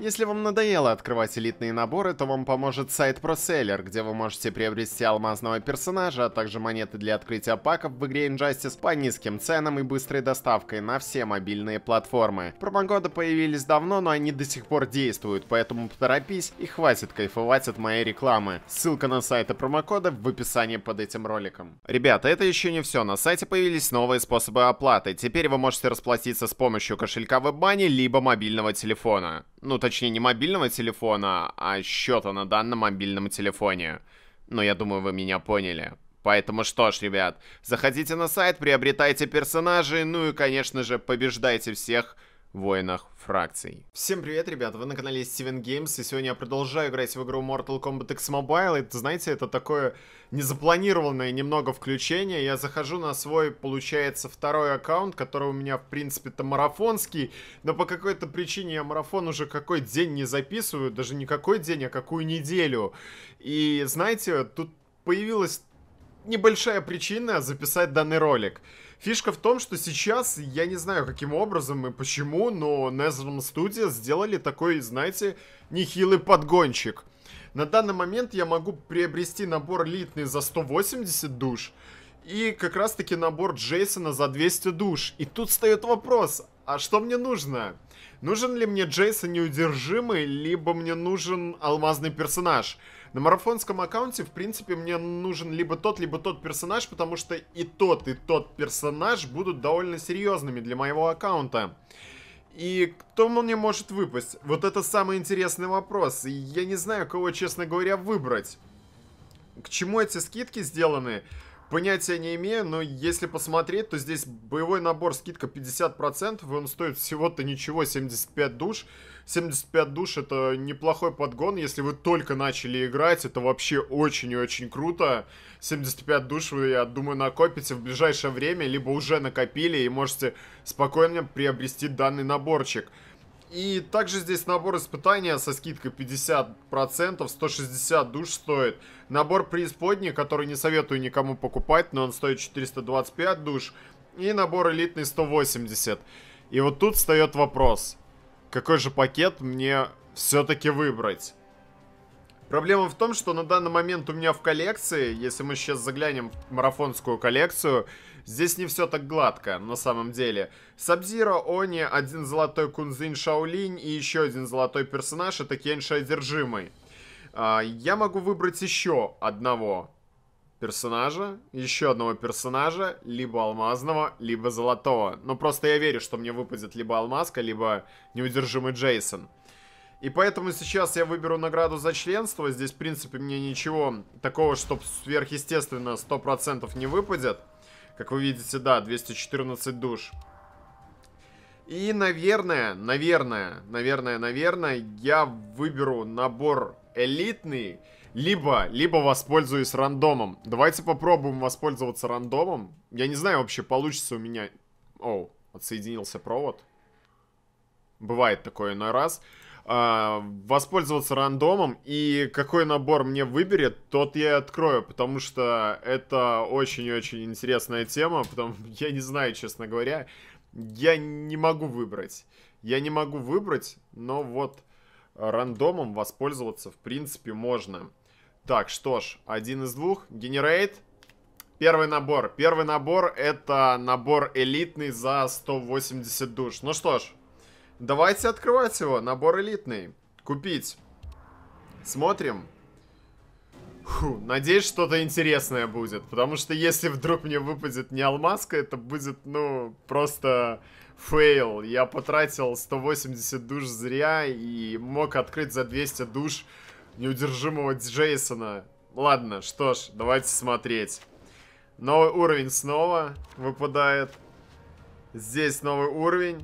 Если вам надоело открывать элитные наборы, то вам поможет сайт ProSeller, где вы можете приобрести алмазного персонажа, а также монеты для открытия паков в игре Injustice по низким ценам и быстрой доставкой на все мобильные платформы. Промокоды появились давно, но они до сих пор действуют, поэтому поторопись и хватит кайфовать от моей рекламы. Ссылка на сайт и промокоды в описании под этим роликом. Ребята, это еще не все. На сайте появились новые способы оплаты. Теперь вы можете расплатиться с помощью кошелька WebMoney, либо мобильного телефона. Ну, то точнее, не мобильного телефона, а счета на данном мобильном телефоне. Но я думаю, вы меня поняли. Поэтому что ж, ребят, заходите на сайт, приобретайте персонажей, ну и, конечно же, побеждайте всех, Воинах фракций. Всем привет, ребят, вы на канале Steven Games, и сегодня я продолжаю играть в игру Mortal Kombat X Mobile, Это, знаете, это такое незапланированное немного включение, я захожу на свой, получается, второй аккаунт, который у меня, в принципе-то, марафонский, но по какой-то причине я марафон уже какой день не записываю, даже не какой день, а какую неделю, и, знаете, тут появилась небольшая причина записать данный ролик — Фишка в том, что сейчас, я не знаю, каким образом и почему, но Незером Студия сделали такой, знаете, нехилый подгончик. На данный момент я могу приобрести набор элитный за 180 душ и как раз таки набор Джейсона за 200 душ. И тут встает вопрос, а что мне нужно? Нужен ли мне Джейсон неудержимый, либо мне нужен алмазный персонаж? На марафонском аккаунте, в принципе, мне нужен либо тот, либо тот персонаж, потому что и тот, и тот персонаж будут довольно серьезными для моего аккаунта. И кто мне может выпасть? Вот это самый интересный вопрос. И я не знаю, кого, честно говоря, выбрать. К чему эти скидки сделаны? Понятия не имею, но если посмотреть, то здесь боевой набор скидка 50%, и он стоит всего-то ничего, 75 душ. 75 душ это неплохой подгон, если вы только начали играть, это вообще очень и очень круто. 75 душ вы, я думаю, накопите в ближайшее время, либо уже накопили и можете спокойно приобрести данный наборчик. И также здесь набор испытания со скидкой 50%, 160 душ стоит. Набор преисподней, который не советую никому покупать, но он стоит 425 душ. И набор элитный 180. И вот тут встает вопрос. Какой же пакет мне все-таки выбрать? Проблема в том, что на данный момент у меня в коллекции, если мы сейчас заглянем в марафонскую коллекцию, здесь не все так гладко, на самом деле. Сабзира, Они, один золотой Кунзин Шаолинь и еще один золотой персонаж, это Кенша Одержимый. А, я могу выбрать еще одного персонажа, еще одного персонажа, либо алмазного, либо золотого. Но просто я верю, что мне выпадет либо алмазка, либо неудержимый Джейсон. И поэтому сейчас я выберу награду за членство. Здесь, в принципе, мне ничего такого, что сверхъестественно 100% не выпадет. Как вы видите, да, 214 душ. И, наверное, наверное, наверное, наверное, я выберу набор элитный, либо, либо воспользуюсь рандомом. Давайте попробуем воспользоваться рандомом. Я не знаю вообще, получится у меня... Оу, отсоединился провод. Бывает такое иной раз. Раз. А, воспользоваться рандомом, и какой набор мне выберет, тот я и открою, потому что это очень-очень интересная тема, потом я не знаю, честно говоря, я не могу выбрать. Я не могу выбрать, но вот рандомом воспользоваться в принципе можно. Так, что ж, один из двух, генерейт. Первый набор. Первый набор это набор элитный за 180 душ. Ну что ж, Давайте открывать его. Набор элитный. Купить. Смотрим. Фу, надеюсь, что-то интересное будет. Потому что если вдруг мне выпадет не алмазка, это будет, ну, просто фейл. Я потратил 180 душ зря и мог открыть за 200 душ неудержимого Джейсона. Ладно, что ж, давайте смотреть. Новый уровень снова выпадает. Здесь новый уровень.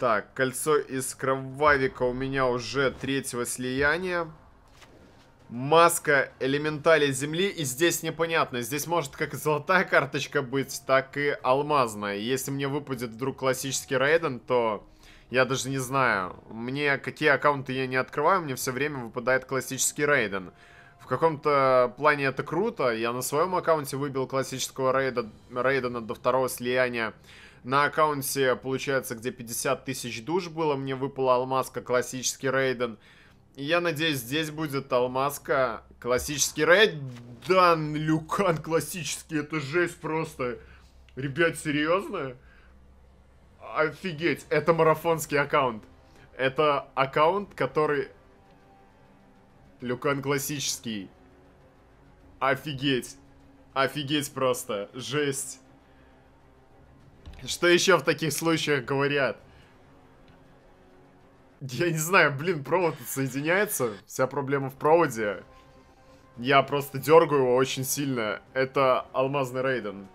Так, кольцо из кровавика у меня уже третьего слияния. Маска элементали земли. И здесь непонятно. Здесь может как золотая карточка быть, так и алмазная. Если мне выпадет вдруг классический Рейден, то... Я даже не знаю. Мне какие аккаунты я не открываю, мне все время выпадает классический Рейден. В каком-то плане это круто. Я на своем аккаунте выбил классического рейда, Рейдена до второго слияния на аккаунте, получается, где 50 тысяч душ было, мне выпала алмазка классический Рейден. И я надеюсь, здесь будет алмазка классический Рейден. Люкан классический, это жесть просто. Ребят, серьезно? Офигеть, это марафонский аккаунт. Это аккаунт, который... Люкан классический. Офигеть. Офигеть просто. Жесть. Что еще в таких случаях говорят? Я не знаю, блин, провод соединяется. Вся проблема в проводе. Я просто дергаю его очень сильно. Это алмазный Рейден.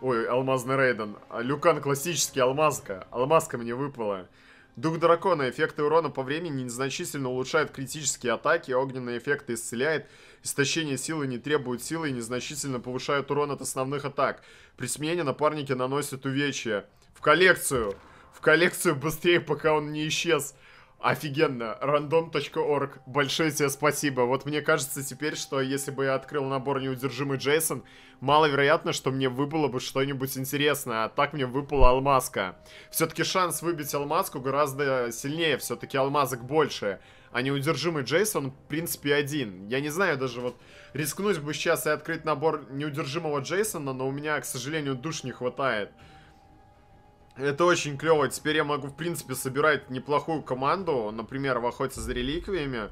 Ой, алмазный Рейден. Люкан классический, алмазка. Алмазка мне выпала. Дух дракона. Эффекты урона по времени незначительно улучшают критические атаки, огненные эффекты исцеляет, истощение силы не требует силы и незначительно повышает урон от основных атак. При смене напарники наносят увечья. В коллекцию! В коллекцию быстрее, пока он не исчез. Офигенно. Random.org. Большое тебе спасибо. Вот мне кажется теперь, что если бы я открыл набор «Неудержимый Джейсон», маловероятно, что мне выпало бы что-нибудь интересное. А так мне выпала алмазка. Все-таки шанс выбить алмазку гораздо сильнее. Все-таки алмазок больше. А «Неудержимый Джейсон» в принципе один. Я не знаю даже вот... Рискнуть бы сейчас и открыть набор «Неудержимого Джейсона», но у меня, к сожалению, душ не хватает. Это очень клево. Теперь я могу, в принципе, собирать неплохую команду. Например, в охоте за реликвиями.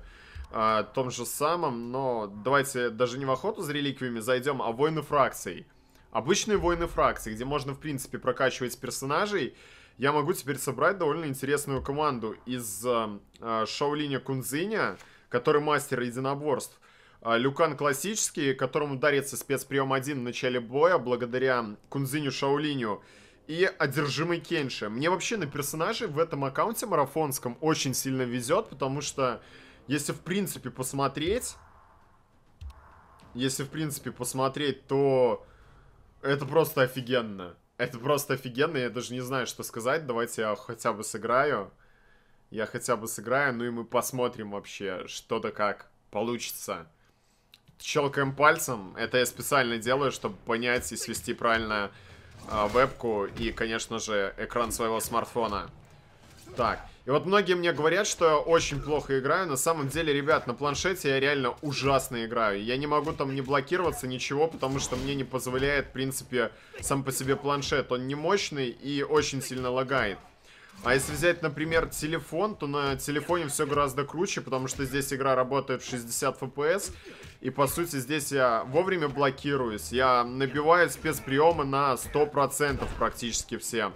Э, том же самом. Но давайте даже не в охоту за реликвиями зайдем, а в войны фракций. Обычные войны фракций, где можно, в принципе, прокачивать персонажей. Я могу теперь собрать довольно интересную команду из э, а, э, а, Шаулиня Кунзиня, который мастер единоборств. Люкан классический, которому дарится спецприем 1 в начале боя, благодаря Кунзиню Шаулиню и одержимый Кенши. Мне вообще на персонаже в этом аккаунте марафонском очень сильно везет, потому что если в принципе посмотреть, если в принципе посмотреть, то это просто офигенно. Это просто офигенно, я даже не знаю, что сказать. Давайте я хотя бы сыграю. Я хотя бы сыграю, ну и мы посмотрим вообще, что-то как получится. Щелкаем пальцем. Это я специально делаю, чтобы понять и свести правильно а, вебку и, конечно же, экран своего смартфона. Так, и вот многие мне говорят, что я очень плохо играю. На самом деле, ребят, на планшете я реально ужасно играю. Я не могу там не блокироваться, ничего, потому что мне не позволяет, в принципе, сам по себе планшет. Он не мощный и очень сильно лагает. А если взять, например, телефон, то на телефоне все гораздо круче, потому что здесь игра работает в 60 FPS. И, по сути, здесь я вовремя блокируюсь. Я набиваю спецприемы на 100% практически все.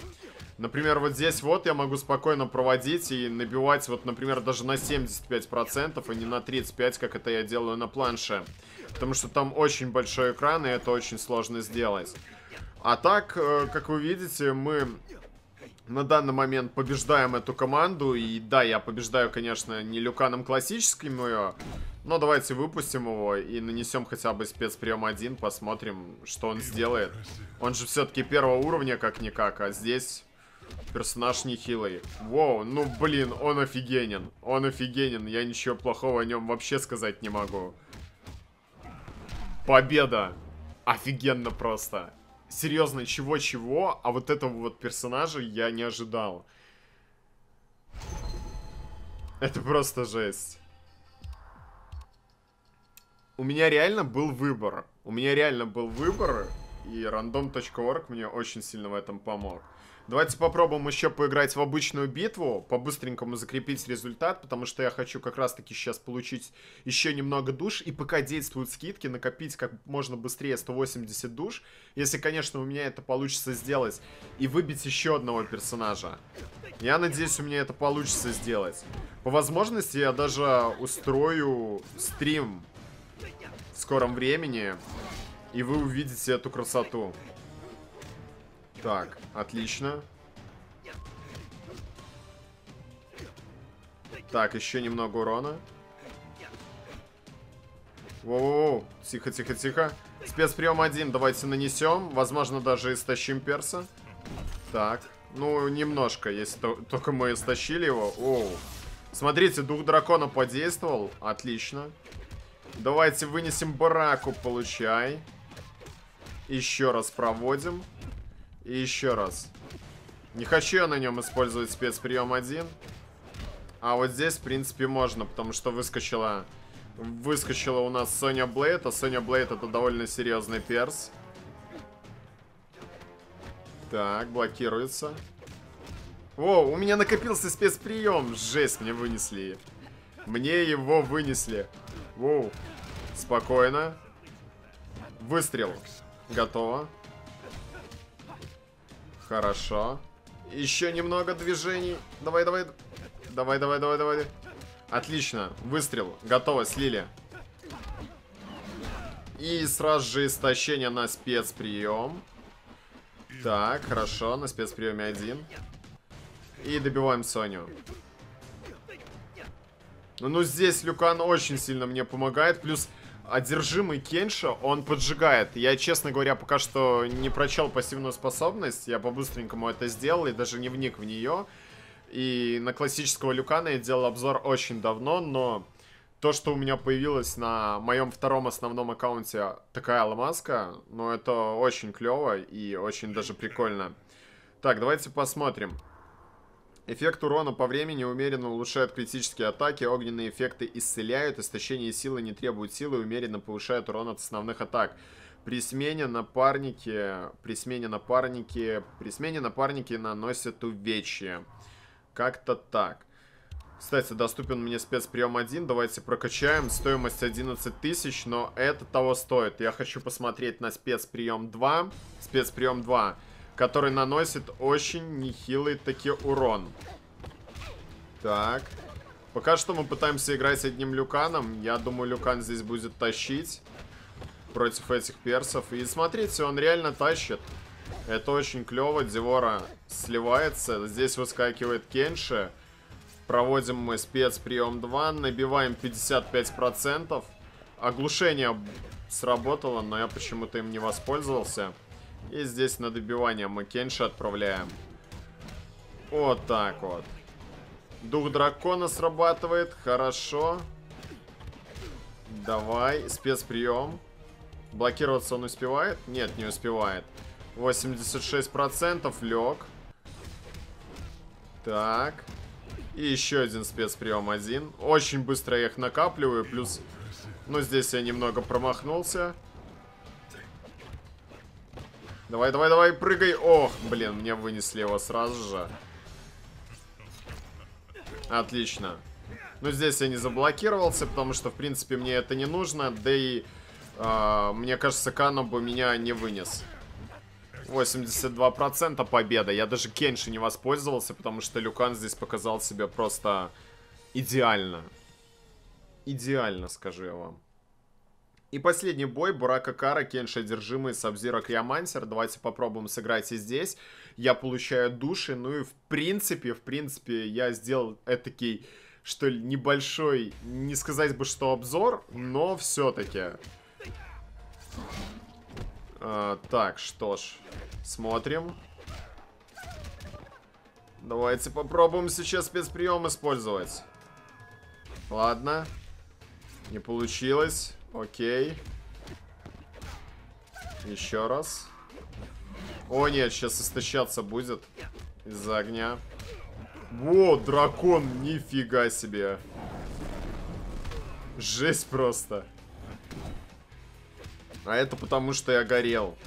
Например, вот здесь вот я могу спокойно проводить и набивать, вот, например, даже на 75%, а не на 35%, как это я делаю на планше. Потому что там очень большой экран, и это очень сложно сделать. А так, э, как вы видите, мы на данный момент побеждаем эту команду. И да, я побеждаю, конечно, не Люканом классическим ее. Но давайте выпустим его и нанесем хотя бы спецприем один. Посмотрим, что он сделает. Он же все-таки первого уровня, как-никак. А здесь персонаж нехилый. Воу, ну блин, он офигенен. Он офигенен. Я ничего плохого о нем вообще сказать не могу. Победа. Офигенно просто серьезно, чего-чего, а вот этого вот персонажа я не ожидал. Это просто жесть. У меня реально был выбор. У меня реально был выбор, и random.org мне очень сильно в этом помог. Давайте попробуем еще поиграть в обычную битву, по-быстренькому закрепить результат, потому что я хочу как раз-таки сейчас получить еще немного душ, и пока действуют скидки, накопить как можно быстрее 180 душ, если, конечно, у меня это получится сделать, и выбить еще одного персонажа. Я надеюсь, у меня это получится сделать. По возможности я даже устрою стрим в скором времени, и вы увидите эту красоту. Так, отлично. Так, еще немного урона. Воу, тихо, тихо, тихо. Спецприем один давайте нанесем. Возможно, даже истощим перса. Так, ну, немножко, если то только мы истощили его. Оу. Смотрите, дух дракона подействовал. Отлично. Давайте вынесем бараку, получай. Еще раз проводим. И еще раз. Не хочу я на нем использовать спецприем один, А вот здесь, в принципе, можно, потому что выскочила... Выскочила у нас Соня Блейд, а Соня Блейд это довольно серьезный перс. Так, блокируется. О, у меня накопился спецприем. Жесть, мне вынесли. Мне его вынесли. Воу. Спокойно. Выстрел. Готово. Хорошо. Еще немного движений. Давай, давай. Давай, давай, давай, давай. Отлично. Выстрел. Готово, слили. И сразу же истощение на спецприем. Так, хорошо. На спецприеме один. И добиваем Соню. Ну, ну здесь Люкан очень сильно мне помогает. Плюс одержимый Кенша, он поджигает. Я, честно говоря, пока что не прочел пассивную способность. Я по-быстренькому это сделал и даже не вник в нее. И на классического Люкана я делал обзор очень давно, но то, что у меня появилось на моем втором основном аккаунте такая алмазка, ну это очень клево и очень даже прикольно. Так, давайте посмотрим. Эффект урона по времени умеренно улучшает критические атаки, огненные эффекты исцеляют, истощение силы не требует силы, умеренно повышает урон от основных атак. При смене напарники, при смене напарники, при смене напарники наносят увечья. Как-то так. Кстати, доступен мне спецприем 1. Давайте прокачаем. Стоимость 11 тысяч, но это того стоит. Я хочу посмотреть на спецприем 2. Спецприем 2 который наносит очень нехилый таки урон. Так. Пока что мы пытаемся играть с одним Люканом. Я думаю, Люкан здесь будет тащить против этих персов. И смотрите, он реально тащит. Это очень клево. Дивора сливается. Здесь выскакивает Кенши. Проводим мы спецприем 2. Набиваем 55%. Оглушение сработало, но я почему-то им не воспользовался. И здесь на добивание мы Кенша отправляем. Вот так вот. Дух дракона срабатывает. Хорошо. Давай, спецприем. Блокироваться он успевает? Нет, не успевает. 86% лег. Так. И еще один спецприем один. Очень быстро я их накапливаю. Плюс, ну, здесь я немного промахнулся. Давай, давай, давай, прыгай. Ох, блин, мне вынесли его сразу же. Отлично. Но ну, здесь я не заблокировался, потому что, в принципе, мне это не нужно. Да и, э, мне кажется, Кано бы меня не вынес. 82% победа. Я даже Кенши не воспользовался, потому что Люкан здесь показал себя просто идеально. Идеально, скажу я вам. И последний бой Бурака Кара, Кенша Одержимый, Сабзира Криомансер. Давайте попробуем сыграть и здесь. Я получаю души, ну и в принципе, в принципе, я сделал этакий, что ли, небольшой, не сказать бы, что обзор, но все-таки. А, так, что ж, смотрим. Давайте попробуем сейчас спецприем использовать. Ладно. Не получилось. Окей. Еще раз. О, нет, сейчас истощаться будет. Из-за огня. Во, дракон, нифига себе. Жесть просто. А это потому, что я горел.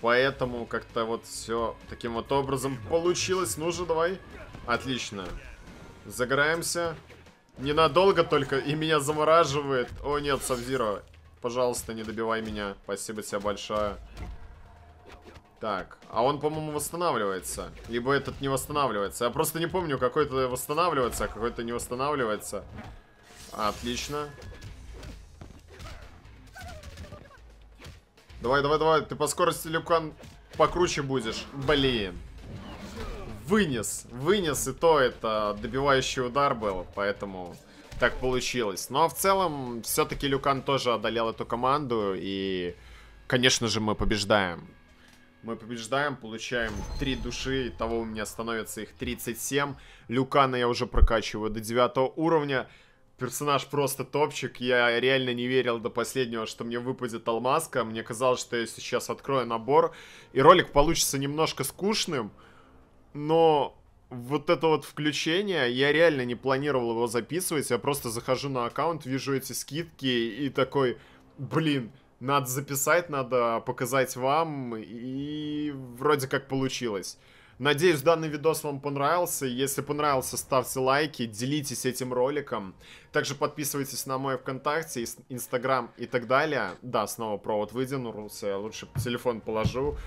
Поэтому как-то вот все таким вот образом получилось. Ну же, давай. Отлично. Загораемся. Ненадолго только, и меня замораживает. О нет, Сабзира, пожалуйста, не добивай меня. Спасибо тебе большое. Так, а он, по-моему, восстанавливается. Либо этот не восстанавливается. Я просто не помню, какой-то восстанавливается, а какой-то не восстанавливается. Отлично. Давай, давай, давай, ты по скорости Люкан покруче будешь. Блин вынес. Вынес, и то это добивающий удар был, поэтому так получилось. Но ну, а в целом, все-таки Люкан тоже одолел эту команду, и, конечно же, мы побеждаем. Мы побеждаем, получаем 3 души, того у меня становится их 37. Люкана я уже прокачиваю до 9 уровня. Персонаж просто топчик, я реально не верил до последнего, что мне выпадет алмазка. Мне казалось, что я сейчас открою набор, и ролик получится немножко скучным, но вот это вот включение, я реально не планировал его записывать, я просто захожу на аккаунт, вижу эти скидки и такой, блин, надо записать, надо показать вам, и вроде как получилось. Надеюсь, данный видос вам понравился. Если понравился, ставьте лайки, делитесь этим роликом. Также подписывайтесь на мой ВКонтакте, Инстаграм и так далее. Да, снова провод выдвинулся я лучше телефон положу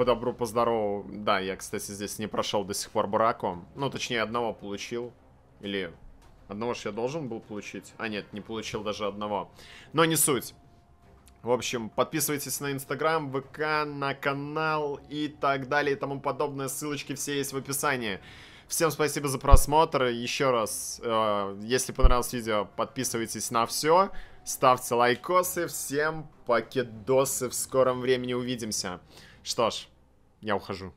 по добру, по здорову. Да, я, кстати, здесь не прошел до сих пор бараком. Ну, точнее, одного получил. Или одного же я должен был получить. А нет, не получил даже одного. Но не суть. В общем, подписывайтесь на Инстаграм, ВК, на канал и так далее и тому подобное. Ссылочки все есть в описании. Всем спасибо за просмотр. Еще раз, э, если понравилось видео, подписывайтесь на все. Ставьте лайкосы. Всем покедосы. В скором времени увидимся. Что ж, я ухожу.